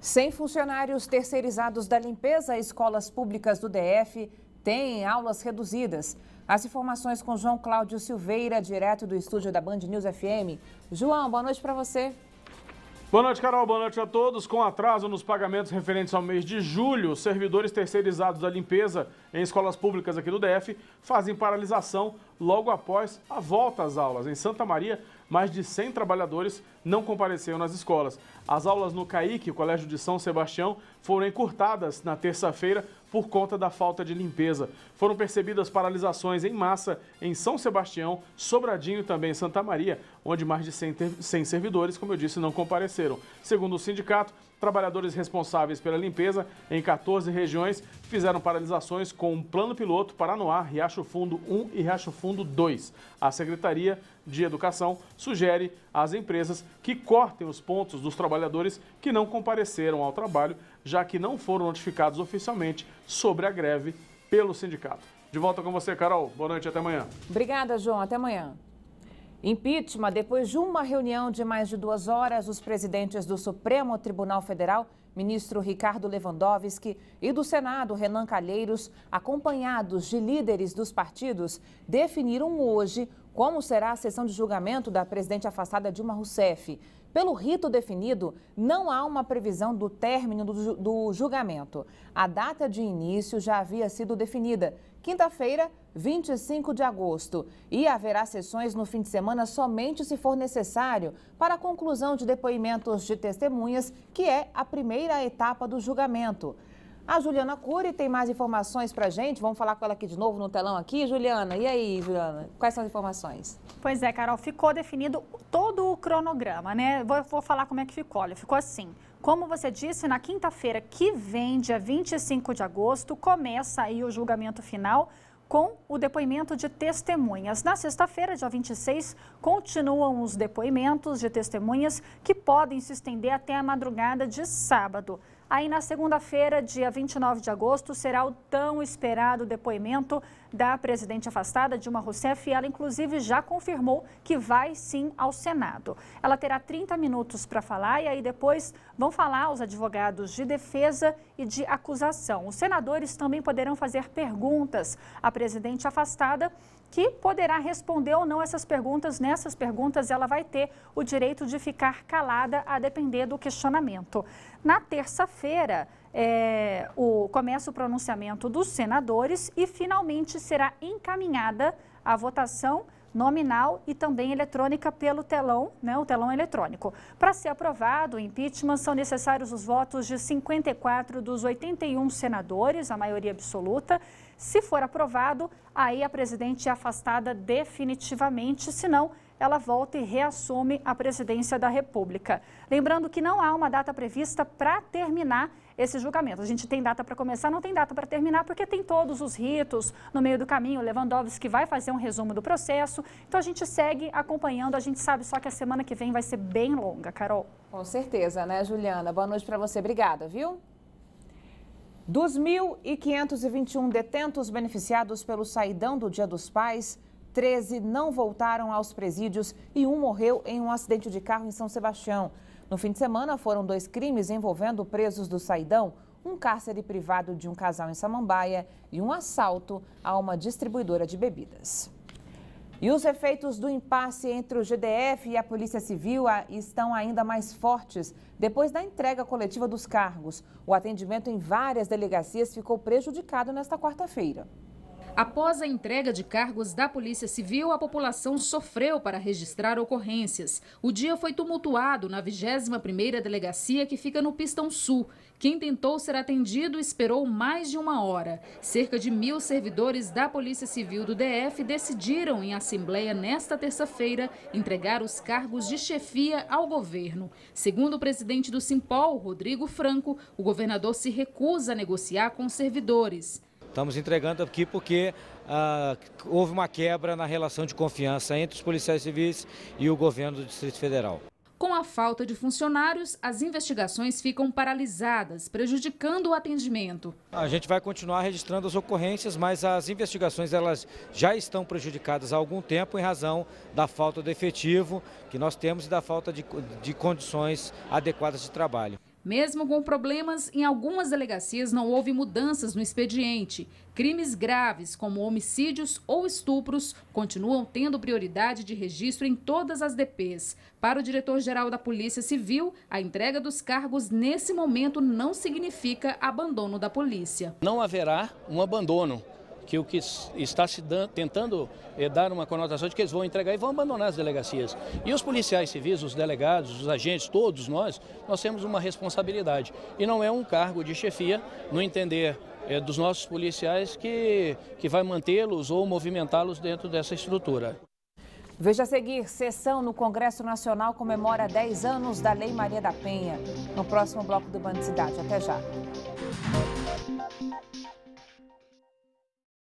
Sem funcionários terceirizados da limpeza, escolas públicas do DF têm aulas reduzidas. As informações com João Cláudio Silveira, direto do estúdio da Band News FM. João, boa noite para você. Boa noite, Carol. Boa noite a todos. Com atraso nos pagamentos referentes ao mês de julho, servidores terceirizados da limpeza em escolas públicas aqui do DF fazem paralisação logo após a volta às aulas. Em Santa Maria, mais de 100 trabalhadores não compareceram nas escolas. As aulas no CAIC, o Colégio de São Sebastião, foram encurtadas na terça-feira por conta da falta de limpeza. Foram percebidas paralisações em massa em São Sebastião, Sobradinho e também em Santa Maria, onde mais de 100 servidores, como eu disse, não compareceram. Segundo o sindicato, trabalhadores responsáveis pela limpeza em 14 regiões fizeram paralisações com um plano piloto para anuar Riacho Fundo 1 e Riacho Fundo 2. A Secretaria de Educação sugere às empresas que cortem os pontos dos trabalhadores que não compareceram ao trabalho já que não foram notificados oficialmente sobre a greve pelo sindicato. De volta com você, Carol. Boa noite, até amanhã. Obrigada, João. Até amanhã. Impeachment. Depois de uma reunião de mais de duas horas, os presidentes do Supremo Tribunal Federal, ministro Ricardo Lewandowski, e do Senado, Renan Calheiros, acompanhados de líderes dos partidos, definiram hoje como será a sessão de julgamento da presidente afastada Dilma Rousseff. Pelo rito definido, não há uma previsão do término do, julgamento. A data de início já havia sido definida, quinta-feira, 25 de agosto, e haverá sessões no fim de semana somente se for necessário para a conclusão de depoimentos de testemunhas, que é a primeira etapa do julgamento. A Juliana Cury tem mais informações para gente. Vamos falar com ela aqui de novo no telão aqui. Juliana, e aí, Juliana? Quais são as informações? Pois é, Carol, ficou definido todo o cronograma, né? Vou, vou falar como é que ficou. Olha, ficou assim. Como você disse, na quinta-feira que vem, dia 25 de agosto, começa aí o julgamento final com o depoimento de testemunhas. Na sexta-feira, dia 26, continuam os depoimentos de testemunhas que podem se estender até a madrugada de sábado. Aí na segunda-feira, dia 29 de agosto, será o tão esperado depoimento da presidente afastada Dilma Rousseff e ela inclusive já confirmou que vai sim ao Senado. Ela terá 30 minutos para falar e aí depois vão falar os advogados de defesa e de acusação. Os senadores também poderão fazer perguntas à presidente afastada que poderá responder ou não essas perguntas. Nessas perguntas, ela vai ter o direito de ficar calada, a depender do questionamento. Na terça-feira, é, o, começa o pronunciamento dos senadores e finalmente será encaminhada a votação nominal e também eletrônica pelo telão, né, o telão eletrônico. Para ser aprovado o impeachment, são necessários os votos de 54 dos 81 senadores, a maioria absoluta. Se for aprovado, aí a presidente é afastada definitivamente, senão ela volta e reassume a presidência da República. Lembrando que não há uma data prevista para terminar esse julgamento. A gente tem data para começar, não tem data para terminar, porque tem todos os ritos no meio do caminho. Lewandowski vai fazer um resumo do processo. Então a gente segue acompanhando, a gente sabe só que a semana que vem vai ser bem longa, Carol. Com certeza, né, Juliana? Boa noite para você. Obrigada, viu? Dos 1.521 detentos beneficiados pelo saidão do Dia dos Pais, 13 não voltaram aos presídios e um morreu em um acidente de carro em São Sebastião. No fim de semana, foram dois crimes envolvendo presos do Saidão, um cárcere privado de um casal em Samambaia e um assalto a uma distribuidora de bebidas. E os efeitos do impasse entre o GDF e a Polícia Civil ah, estão ainda mais fortes depois da entrega coletiva dos cargos. O atendimento em várias delegacias ficou prejudicado nesta quarta-feira. Após a entrega de cargos da Polícia Civil, a população sofreu para registrar ocorrências. O dia foi tumultuado na 21ª Delegacia, que fica no Pistão Sul. Quem tentou ser atendido esperou mais de uma hora. Cerca de mil servidores da Polícia Civil do DF decidiram, em assembleia nesta terça-feira, entregar os cargos de chefia ao governo. Segundo o presidente do Simpol, Rodrigo Franco, o governador se recusa a negociar com os servidores. Estamos entregando aqui porque ah, houve uma quebra na relação de confiança entre os policiais civis e o governo do Distrito Federal. Com a falta de funcionários, as investigações ficam paralisadas, prejudicando o atendimento. A gente vai continuar registrando as ocorrências, mas as investigações elas já estão prejudicadas há algum tempo em razão da falta de efetivo que nós temos e da falta de, de condições adequadas de trabalho. Mesmo com problemas em algumas delegacias, não houve mudanças no expediente. Crimes graves, como homicídios ou estupros, continuam tendo prioridade de registro em todas as DPs. Para o diretor-geral da Polícia Civil, a entrega dos cargos nesse momento não significa abandono da polícia. Não haverá um abandono que o que está se dando, tentando é, dar uma conotação de que eles vão entregar e vão abandonar as delegacias. E os policiais civis, os delegados, os agentes, todos nós, nós temos uma responsabilidade. E não é um cargo de chefia, no entender é, dos nossos policiais, que, que vai mantê-los ou movimentá-los dentro dessa estrutura. Veja a seguir, sessão no Congresso Nacional comemora 10 anos da Lei Maria da Penha. No próximo bloco do Bando Cidade. Até já.